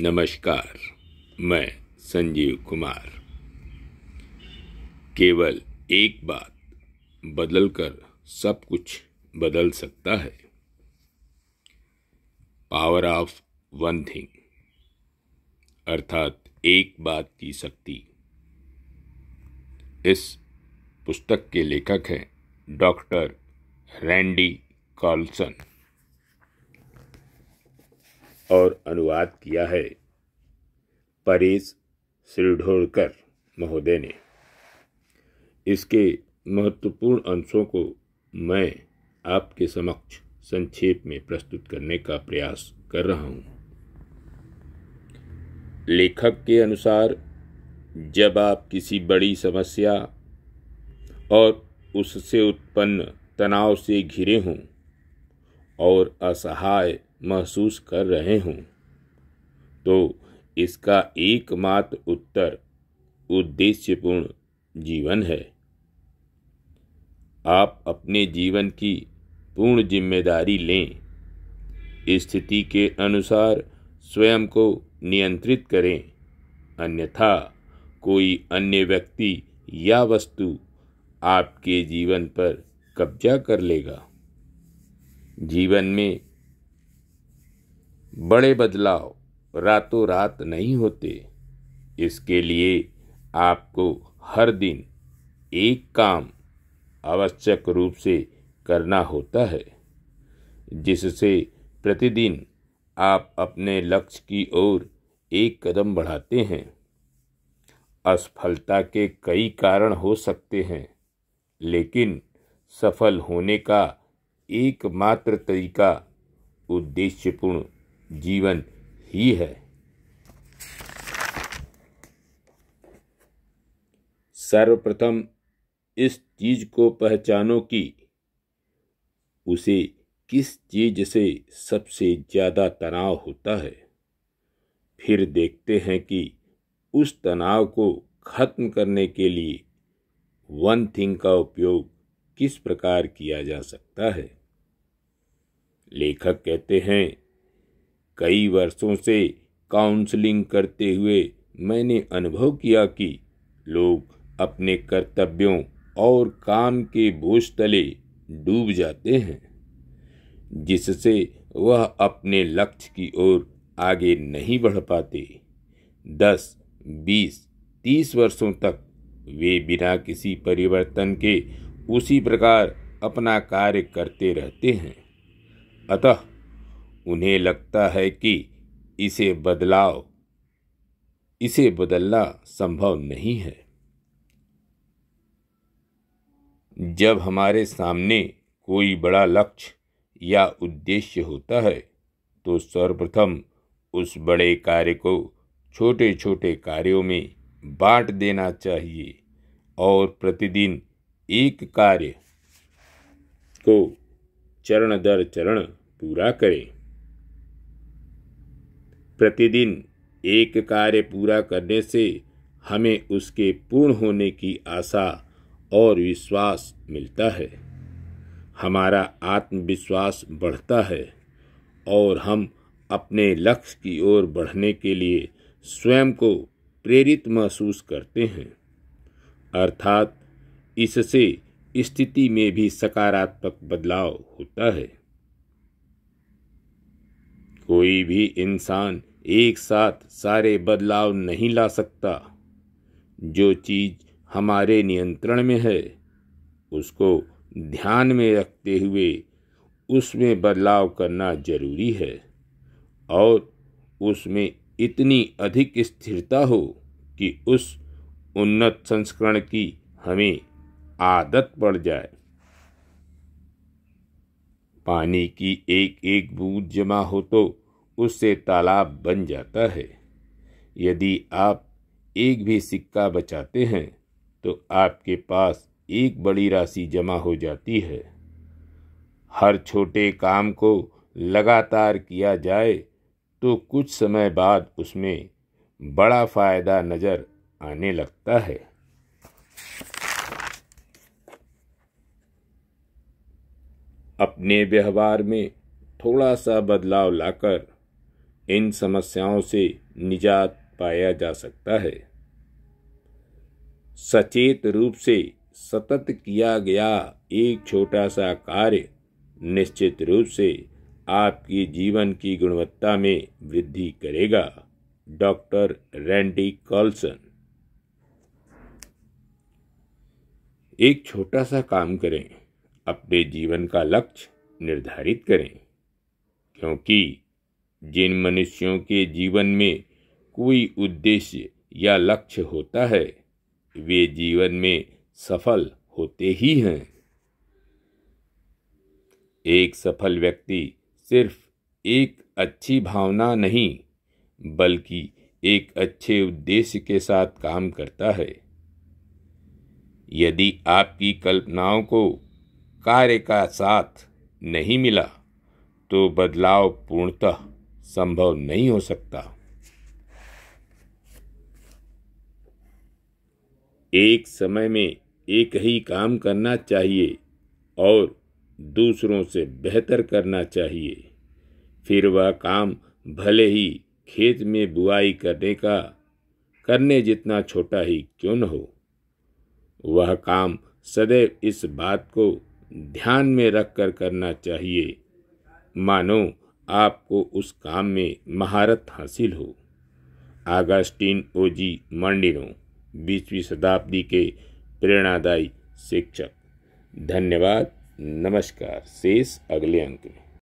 नमस्कार मैं संजीव कुमार केवल एक बात बदल कर सब कुछ बदल सकता है पावर ऑफ वन थिंग अर्थात एक बात की शक्ति इस पुस्तक के लेखक हैं डॉक्टर रैंडी कॉल्सन और अनुवाद किया है परेश सिरढोरकर महोदय ने इसके महत्वपूर्ण अंशों को मैं आपके समक्ष संक्षेप में प्रस्तुत करने का प्रयास कर रहा हूँ लेखक के अनुसार जब आप किसी बड़ी समस्या और उससे उत्पन्न तनाव से घिरे हों और असहाय महसूस कर रहे हों तो इसका एकमात्र उत्तर उद्देश्यपूर्ण जीवन है आप अपने जीवन की पूर्ण जिम्मेदारी लें स्थिति के अनुसार स्वयं को नियंत्रित करें अन्यथा कोई अन्य व्यक्ति या वस्तु आपके जीवन पर कब्जा कर लेगा जीवन में बड़े बदलाव रातों रात नहीं होते इसके लिए आपको हर दिन एक काम आवश्यक रूप से करना होता है जिससे प्रतिदिन आप अपने लक्ष्य की ओर एक कदम बढ़ाते हैं असफलता के कई कारण हो सकते हैं लेकिन सफल होने का एकमात्र तरीका उद्देश्यपूर्ण जीवन ही है सर्वप्रथम इस चीज को पहचानो कि उसे किस चीज से सबसे ज्यादा तनाव होता है फिर देखते हैं कि उस तनाव को खत्म करने के लिए वन थिंग का उपयोग किस प्रकार किया जा सकता है लेखक कहते हैं कई वर्षों से काउंसलिंग करते हुए मैंने अनुभव किया कि लोग अपने कर्तव्यों और काम के बोझ तले डूब जाते हैं जिससे वह अपने लक्ष्य की ओर आगे नहीं बढ़ पाते दस बीस तीस वर्षों तक वे बिना किसी परिवर्तन के उसी प्रकार अपना कार्य करते रहते हैं अतः उन्हें लगता है कि इसे बदलाव इसे बदलना संभव नहीं है जब हमारे सामने कोई बड़ा लक्ष्य या उद्देश्य होता है तो सर्वप्रथम उस बड़े कार्य को छोटे छोटे कार्यों में बांट देना चाहिए और प्रतिदिन एक कार्य को चरण दर चरण पूरा करें प्रतिदिन एक कार्य पूरा करने से हमें उसके पूर्ण होने की आशा और विश्वास मिलता है हमारा आत्मविश्वास बढ़ता है और हम अपने लक्ष्य की ओर बढ़ने के लिए स्वयं को प्रेरित महसूस करते हैं अर्थात इससे स्थिति में भी सकारात्मक बदलाव होता है कोई भी इंसान एक साथ सारे बदलाव नहीं ला सकता जो चीज़ हमारे नियंत्रण में है उसको ध्यान में रखते हुए उसमें बदलाव करना जरूरी है और उसमें इतनी अधिक स्थिरता हो कि उस उन्नत संस्करण की हमें आदत पड़ जाए पानी की एक एक बूंद जमा हो तो उससे तालाब बन जाता है यदि आप एक भी सिक्का बचाते हैं तो आपके पास एक बड़ी राशि जमा हो जाती है हर छोटे काम को लगातार किया जाए तो कुछ समय बाद उसमें बड़ा फ़ायदा नज़र आने लगता है अपने व्यवहार में थोड़ा सा बदलाव लाकर इन समस्याओं से निजात पाया जा सकता है सचेत रूप से सतत किया गया एक छोटा सा कार्य निश्चित रूप से आपकी जीवन की गुणवत्ता में वृद्धि करेगा डॉक्टर रैंडी कॉल्सन एक छोटा सा काम करें अपने जीवन का लक्ष्य निर्धारित करें क्योंकि जिन मनुष्यों के जीवन में कोई उद्देश्य या लक्ष्य होता है वे जीवन में सफल होते ही हैं एक सफल व्यक्ति सिर्फ एक अच्छी भावना नहीं बल्कि एक अच्छे उद्देश्य के साथ काम करता है यदि आपकी कल्पनाओं को कार्य का साथ नहीं मिला तो बदलाव पूर्णतः संभव नहीं हो सकता एक समय में एक ही काम करना चाहिए और दूसरों से बेहतर करना चाहिए फिर वह काम भले ही खेत में बुआई करने का करने जितना छोटा ही क्यों न हो वह काम सदैव इस बात को ध्यान में रखकर करना चाहिए मानो आपको उस काम में महारत हासिल हो आगास्टीन ओजी मांडिनो बीसवीं शताब्दी के प्रेरणादायी शिक्षक धन्यवाद नमस्कार शेष अगले अंक में